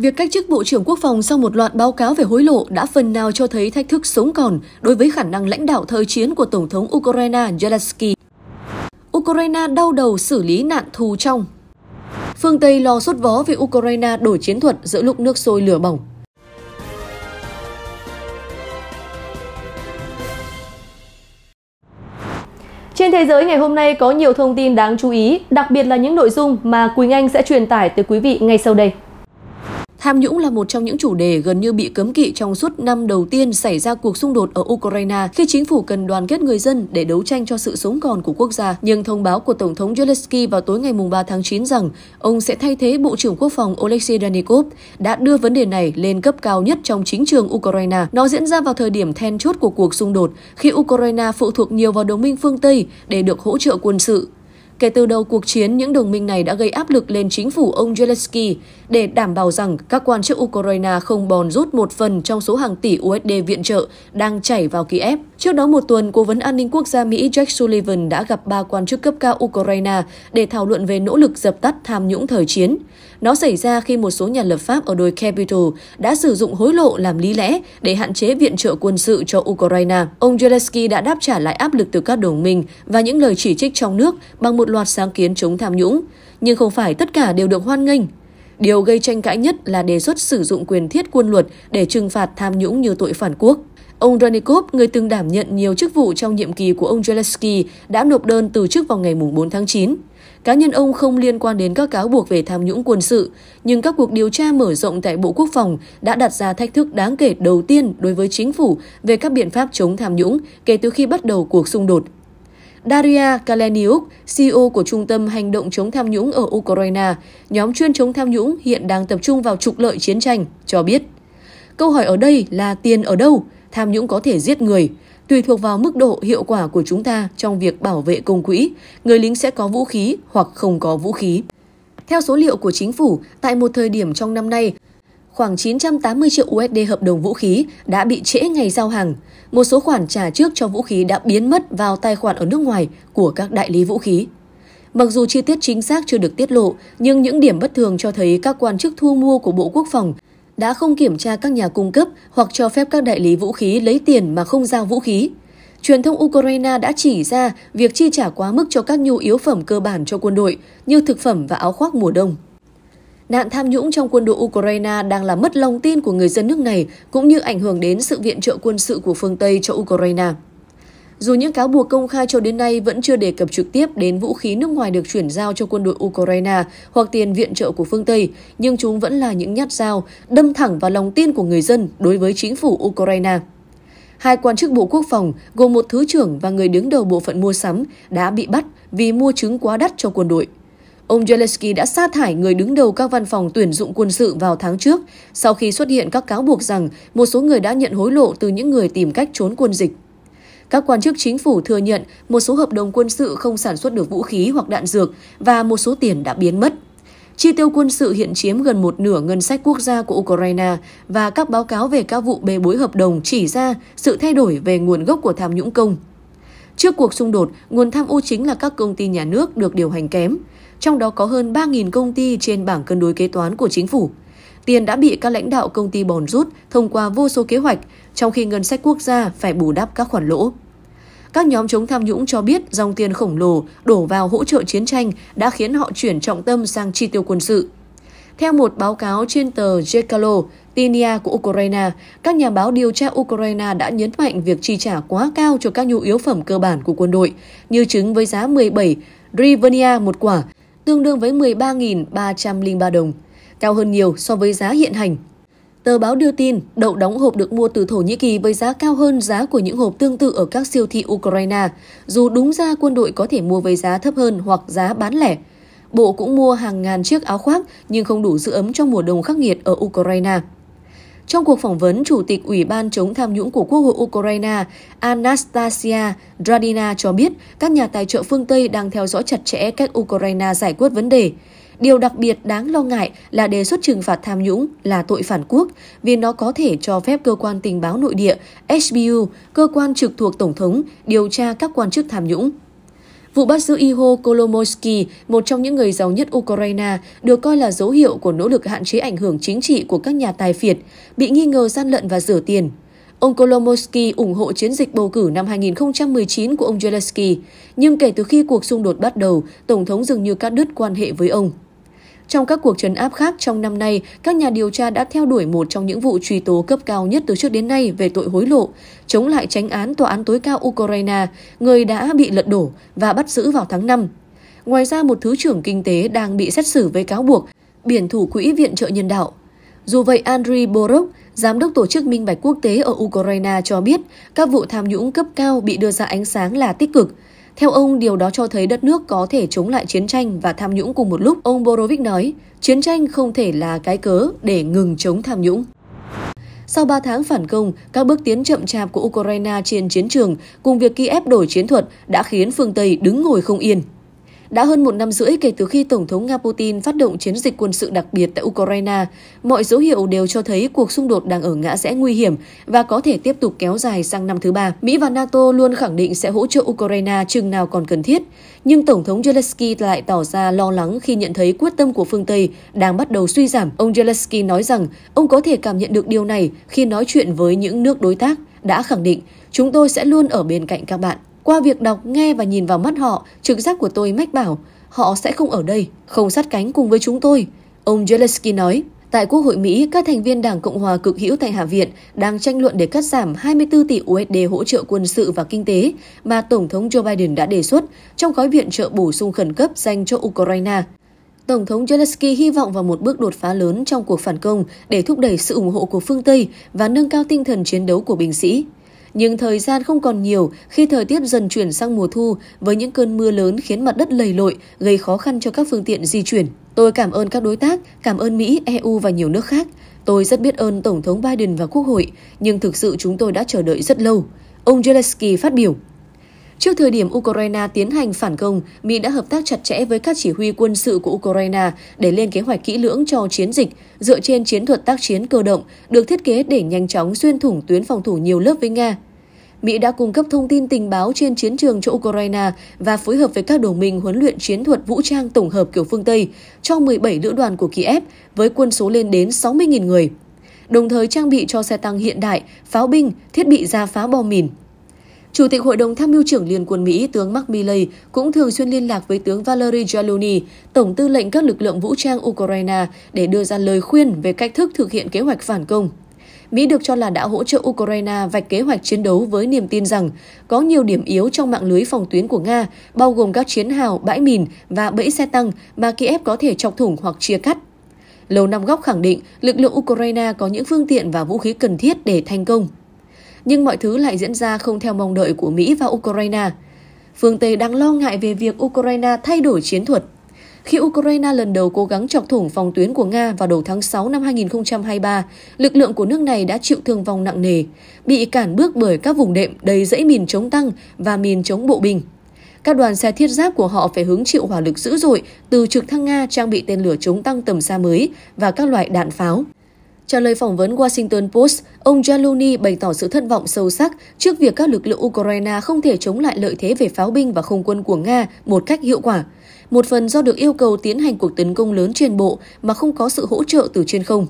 Việc cách chức Bộ trưởng Quốc phòng sau một loạt báo cáo về hối lộ đã phần nào cho thấy thách thức sống còn đối với khả năng lãnh đạo thời chiến của Tổng thống Ukraine Zelensky. Ukraine đau đầu xử lý nạn thù trong Phương Tây lo sốt vó vì Ukraine đổi chiến thuật giữa lúc nước sôi lửa bỏng. Trên thế giới ngày hôm nay có nhiều thông tin đáng chú ý, đặc biệt là những nội dung mà Quỳnh Anh sẽ truyền tải tới quý vị ngay sau đây. Tham nhũng là một trong những chủ đề gần như bị cấm kỵ trong suốt năm đầu tiên xảy ra cuộc xung đột ở Ukraine khi chính phủ cần đoàn kết người dân để đấu tranh cho sự sống còn của quốc gia. Nhưng thông báo của Tổng thống Zelensky vào tối ngày 3 tháng 9 rằng ông sẽ thay thế Bộ trưởng Quốc phòng Oleksiy Danikov đã đưa vấn đề này lên cấp cao nhất trong chính trường Ukraine. Nó diễn ra vào thời điểm then chốt của cuộc xung đột khi Ukraine phụ thuộc nhiều vào đồng minh phương Tây để được hỗ trợ quân sự Kể từ đầu cuộc chiến, những đồng minh này đã gây áp lực lên chính phủ ông Zelensky để đảm bảo rằng các quan chức Ukraine không bòn rút một phần trong số hàng tỷ USD viện trợ đang chảy vào Kiev. Trước đó một tuần, Cố vấn An ninh Quốc gia Mỹ Jack Sullivan đã gặp ba quan chức cấp cao Ukraine để thảo luận về nỗ lực dập tắt tham nhũng thời chiến. Nó xảy ra khi một số nhà lập pháp ở đồi Capitol đã sử dụng hối lộ làm lý lẽ để hạn chế viện trợ quân sự cho Ukraine. Ông Zelensky đã đáp trả lại áp lực từ các đồng minh và những lời chỉ trích trong nước bằng một loạt sáng kiến chống tham nhũng. Nhưng không phải tất cả đều được hoan nghênh. Điều gây tranh cãi nhất là đề xuất sử dụng quyền thiết quân luật để trừng phạt tham nhũng như tội phản quốc. Ông Ronikov, người từng đảm nhận nhiều chức vụ trong nhiệm kỳ của ông Zelensky, đã nộp đơn từ chức vào ngày 4 tháng 9. Cá nhân ông không liên quan đến các cáo buộc về tham nhũng quân sự, nhưng các cuộc điều tra mở rộng tại Bộ Quốc phòng đã đặt ra thách thức đáng kể đầu tiên đối với chính phủ về các biện pháp chống tham nhũng kể từ khi bắt đầu cuộc xung đột. Daria Kaleniuk, CEO của Trung tâm Hành động chống tham nhũng ở Ukraine, nhóm chuyên chống tham nhũng hiện đang tập trung vào trục lợi chiến tranh, cho biết. Câu hỏi ở đây là tiền ở đâu? tham nhũng có thể giết người. Tùy thuộc vào mức độ hiệu quả của chúng ta trong việc bảo vệ công quỹ, người lính sẽ có vũ khí hoặc không có vũ khí. Theo số liệu của chính phủ, tại một thời điểm trong năm nay, khoảng 980 triệu USD hợp đồng vũ khí đã bị trễ ngày giao hàng. Một số khoản trả trước cho vũ khí đã biến mất vào tài khoản ở nước ngoài của các đại lý vũ khí. Mặc dù chi tiết chính xác chưa được tiết lộ, nhưng những điểm bất thường cho thấy các quan chức thu mua của Bộ Quốc phòng đã không kiểm tra các nhà cung cấp hoặc cho phép các đại lý vũ khí lấy tiền mà không giao vũ khí. Truyền thông Ukraine đã chỉ ra việc chi trả quá mức cho các nhu yếu phẩm cơ bản cho quân đội như thực phẩm và áo khoác mùa đông. Nạn tham nhũng trong quân đội Ukraine đang làm mất lòng tin của người dân nước này cũng như ảnh hưởng đến sự viện trợ quân sự của phương Tây cho Ukraine. Dù những cáo buộc công khai cho đến nay vẫn chưa đề cập trực tiếp đến vũ khí nước ngoài được chuyển giao cho quân đội Ukraine hoặc tiền viện trợ của phương Tây, nhưng chúng vẫn là những nhát dao đâm thẳng vào lòng tin của người dân đối với chính phủ Ukraine. Hai quan chức Bộ Quốc phòng, gồm một thứ trưởng và người đứng đầu bộ phận mua sắm, đã bị bắt vì mua trứng quá đắt cho quân đội. Ông Zelensky đã sa thải người đứng đầu các văn phòng tuyển dụng quân sự vào tháng trước, sau khi xuất hiện các cáo buộc rằng một số người đã nhận hối lộ từ những người tìm cách trốn quân dịch. Các quan chức chính phủ thừa nhận một số hợp đồng quân sự không sản xuất được vũ khí hoặc đạn dược và một số tiền đã biến mất. Chi tiêu quân sự hiện chiếm gần một nửa ngân sách quốc gia của Ukraine và các báo cáo về các vụ bê bối hợp đồng chỉ ra sự thay đổi về nguồn gốc của tham nhũng công. Trước cuộc xung đột, nguồn tham ô chính là các công ty nhà nước được điều hành kém, trong đó có hơn 3.000 công ty trên bảng cân đối kế toán của chính phủ tiền đã bị các lãnh đạo công ty bòn rút thông qua vô số kế hoạch, trong khi ngân sách quốc gia phải bù đắp các khoản lỗ. Các nhóm chống tham nhũng cho biết dòng tiền khổng lồ đổ vào hỗ trợ chiến tranh đã khiến họ chuyển trọng tâm sang chi tiêu quân sự. Theo một báo cáo trên tờ Jekalo, Tinia của Ukraine, các nhà báo điều tra Ukraine đã nhấn mạnh việc chi trả quá cao cho các nhu yếu phẩm cơ bản của quân đội, như trứng với giá 17 rivenia một quả, tương đương với 13.303 đồng cao hơn nhiều so với giá hiện hành. Tờ báo đưa tin đậu đóng hộp được mua từ Thổ Nhĩ Kỳ với giá cao hơn giá của những hộp tương tự ở các siêu thị Ukraine, dù đúng ra quân đội có thể mua với giá thấp hơn hoặc giá bán lẻ. Bộ cũng mua hàng ngàn chiếc áo khoác nhưng không đủ giữ ấm trong mùa đông khắc nghiệt ở Ukraine. Trong cuộc phỏng vấn, Chủ tịch Ủy ban chống tham nhũng của Quốc hội Ukraine Anastasia Dradina cho biết các nhà tài trợ phương Tây đang theo dõi chặt chẽ cách Ukraine giải quyết vấn đề. Điều đặc biệt đáng lo ngại là đề xuất trừng phạt tham nhũng là tội phản quốc vì nó có thể cho phép cơ quan tình báo nội địa SBU, cơ quan trực thuộc Tổng thống, điều tra các quan chức tham nhũng. Vụ bắt giữ Iho Kolomoisky, một trong những người giàu nhất Ukraine, được coi là dấu hiệu của nỗ lực hạn chế ảnh hưởng chính trị của các nhà tài phiệt, bị nghi ngờ gian lận và rửa tiền. Ông Kolomoisky ủng hộ chiến dịch bầu cử năm 2019 của ông Zelensky, nhưng kể từ khi cuộc xung đột bắt đầu, Tổng thống dường như cắt đứt quan hệ với ông. Trong các cuộc trấn áp khác trong năm nay, các nhà điều tra đã theo đuổi một trong những vụ truy tố cấp cao nhất từ trước đến nay về tội hối lộ, chống lại tránh án tòa án tối cao Ukraine, người đã bị lật đổ và bắt giữ vào tháng 5. Ngoài ra, một thứ trưởng kinh tế đang bị xét xử với cáo buộc biển thủ quỹ viện trợ nhân đạo. Dù vậy, Andriy Borok, Giám đốc Tổ chức Minh Bạch Quốc tế ở Ukraine cho biết các vụ tham nhũng cấp cao bị đưa ra ánh sáng là tích cực, theo ông, điều đó cho thấy đất nước có thể chống lại chiến tranh và tham nhũng cùng một lúc. Ông Borovic nói, chiến tranh không thể là cái cớ để ngừng chống tham nhũng. Sau 3 tháng phản công, các bước tiến chậm chạp của Ukraine trên chiến trường cùng việc Kiev đổi chiến thuật đã khiến phương Tây đứng ngồi không yên. Đã hơn một năm rưỡi kể từ khi Tổng thống Nga Putin phát động chiến dịch quân sự đặc biệt tại Ukraine, mọi dấu hiệu đều cho thấy cuộc xung đột đang ở ngã rẽ nguy hiểm và có thể tiếp tục kéo dài sang năm thứ ba. Mỹ và NATO luôn khẳng định sẽ hỗ trợ Ukraine chừng nào còn cần thiết, nhưng Tổng thống Zelensky lại tỏ ra lo lắng khi nhận thấy quyết tâm của phương Tây đang bắt đầu suy giảm. Ông Zelensky nói rằng ông có thể cảm nhận được điều này khi nói chuyện với những nước đối tác đã khẳng định chúng tôi sẽ luôn ở bên cạnh các bạn. Qua việc đọc, nghe và nhìn vào mắt họ, trực giác của tôi mách bảo họ sẽ không ở đây, không sát cánh cùng với chúng tôi. Ông Zelensky nói, tại Quốc hội Mỹ, các thành viên Đảng Cộng hòa cực hữu tại Hạ viện đang tranh luận để cắt giảm 24 tỷ USD hỗ trợ quân sự và kinh tế mà Tổng thống Joe Biden đã đề xuất trong gói viện trợ bổ sung khẩn cấp dành cho Ukraine. Tổng thống Zelensky hy vọng vào một bước đột phá lớn trong cuộc phản công để thúc đẩy sự ủng hộ của phương Tây và nâng cao tinh thần chiến đấu của binh sĩ. Nhưng thời gian không còn nhiều khi thời tiết dần chuyển sang mùa thu với những cơn mưa lớn khiến mặt đất lầy lội, gây khó khăn cho các phương tiện di chuyển. Tôi cảm ơn các đối tác, cảm ơn Mỹ, EU và nhiều nước khác. Tôi rất biết ơn Tổng thống Biden và Quốc hội, nhưng thực sự chúng tôi đã chờ đợi rất lâu. Ông Zelensky phát biểu. Trước thời điểm Ukraine tiến hành phản công, Mỹ đã hợp tác chặt chẽ với các chỉ huy quân sự của Ukraine để lên kế hoạch kỹ lưỡng cho chiến dịch, dựa trên chiến thuật tác chiến cơ động, được thiết kế để nhanh chóng xuyên thủng tuyến phòng thủ nhiều lớp với Nga. Mỹ đã cung cấp thông tin tình báo trên chiến trường cho Ukraine và phối hợp với các đồng minh huấn luyện chiến thuật vũ trang tổng hợp kiểu phương Tây cho 17 lữ đoàn của Kiev với quân số lên đến 60.000 người, đồng thời trang bị cho xe tăng hiện đại, pháo binh, thiết bị ra phá bom mìn. Chủ tịch Hội đồng Tham mưu trưởng Liên quân Mỹ tướng Mark Milley cũng thường xuyên liên lạc với tướng Valery Zaluni, Tổng tư lệnh các lực lượng vũ trang Ukraine, để đưa ra lời khuyên về cách thức thực hiện kế hoạch phản công. Mỹ được cho là đã hỗ trợ Ukraine vạch kế hoạch chiến đấu với niềm tin rằng có nhiều điểm yếu trong mạng lưới phòng tuyến của Nga, bao gồm các chiến hào, bãi mìn và bẫy xe tăng mà Kiev có thể chọc thủng hoặc chia cắt. Lầu Năm Góc khẳng định lực lượng Ukraine có những phương tiện và vũ khí cần thiết để thành công nhưng mọi thứ lại diễn ra không theo mong đợi của Mỹ và Ukraine. Phương Tây đang lo ngại về việc Ukraine thay đổi chiến thuật. Khi Ukraine lần đầu cố gắng chọc thủng phòng tuyến của Nga vào đầu tháng 6 năm 2023, lực lượng của nước này đã chịu thương vong nặng nề, bị cản bước bởi các vùng đệm đầy dãy mìn chống tăng và mìn chống bộ binh. Các đoàn xe thiết giáp của họ phải hứng chịu hỏa lực dữ dội từ trực thăng Nga trang bị tên lửa chống tăng tầm xa mới và các loại đạn pháo. Trả lời phỏng vấn Washington Post, ông Jaluni bày tỏ sự thất vọng sâu sắc trước việc các lực lượng Ukraine không thể chống lại lợi thế về pháo binh và không quân của Nga một cách hiệu quả. Một phần do được yêu cầu tiến hành cuộc tấn công lớn trên bộ mà không có sự hỗ trợ từ trên không.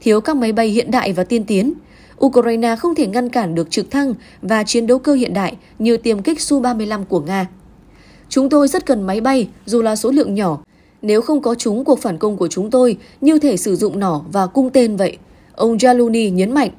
Thiếu các máy bay hiện đại và tiên tiến. Ukraine không thể ngăn cản được trực thăng và chiến đấu cơ hiện đại như tiêm kích Su-35 của Nga. Chúng tôi rất cần máy bay, dù là số lượng nhỏ, nếu không có chúng cuộc phản công của chúng tôi như thể sử dụng nỏ và cung tên vậy, ông Jaluni nhấn mạnh.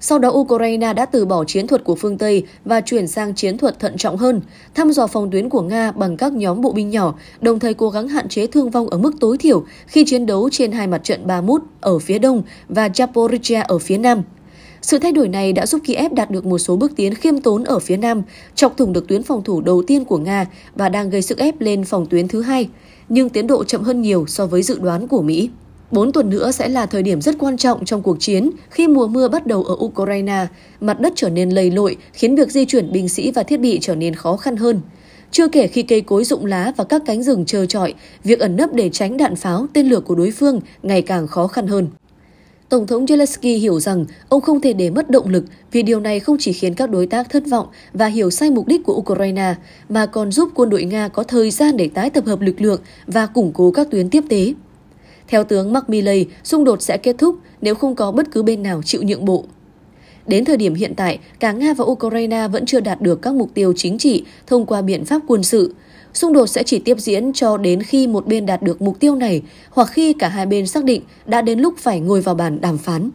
Sau đó Ukraine đã từ bỏ chiến thuật của phương Tây và chuyển sang chiến thuật thận trọng hơn, thăm dò phòng tuyến của Nga bằng các nhóm bộ binh nhỏ, đồng thời cố gắng hạn chế thương vong ở mức tối thiểu khi chiến đấu trên hai mặt trận Bakhmut ở phía đông và Zaporizhia ở phía nam. Sự thay đổi này đã giúp Kiev đạt được một số bước tiến khiêm tốn ở phía nam, chọc thủng được tuyến phòng thủ đầu tiên của Nga và đang gây sức ép lên phòng tuyến thứ hai nhưng tiến độ chậm hơn nhiều so với dự đoán của Mỹ. Bốn tuần nữa sẽ là thời điểm rất quan trọng trong cuộc chiến khi mùa mưa bắt đầu ở Ukraine, mặt đất trở nên lầy lội khiến việc di chuyển binh sĩ và thiết bị trở nên khó khăn hơn. Chưa kể khi cây cối rụng lá và các cánh rừng trơ trọi, việc ẩn nấp để tránh đạn pháo, tên lửa của đối phương ngày càng khó khăn hơn. Tổng thống Zelensky hiểu rằng ông không thể để mất động lực vì điều này không chỉ khiến các đối tác thất vọng và hiểu sai mục đích của Ukraine, mà còn giúp quân đội Nga có thời gian để tái tập hợp lực lượng và củng cố các tuyến tiếp tế. Theo tướng Mark Milley, xung đột sẽ kết thúc nếu không có bất cứ bên nào chịu nhượng bộ. Đến thời điểm hiện tại, cả Nga và Ukraine vẫn chưa đạt được các mục tiêu chính trị thông qua biện pháp quân sự – Xung đột sẽ chỉ tiếp diễn cho đến khi một bên đạt được mục tiêu này hoặc khi cả hai bên xác định đã đến lúc phải ngồi vào bàn đàm phán.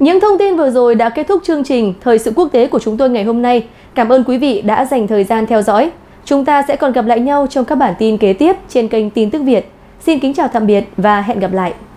Những thông tin vừa rồi đã kết thúc chương trình Thời sự quốc tế của chúng tôi ngày hôm nay. Cảm ơn quý vị đã dành thời gian theo dõi. Chúng ta sẽ còn gặp lại nhau trong các bản tin kế tiếp trên kênh Tin tức Việt. Xin kính chào tạm biệt và hẹn gặp lại.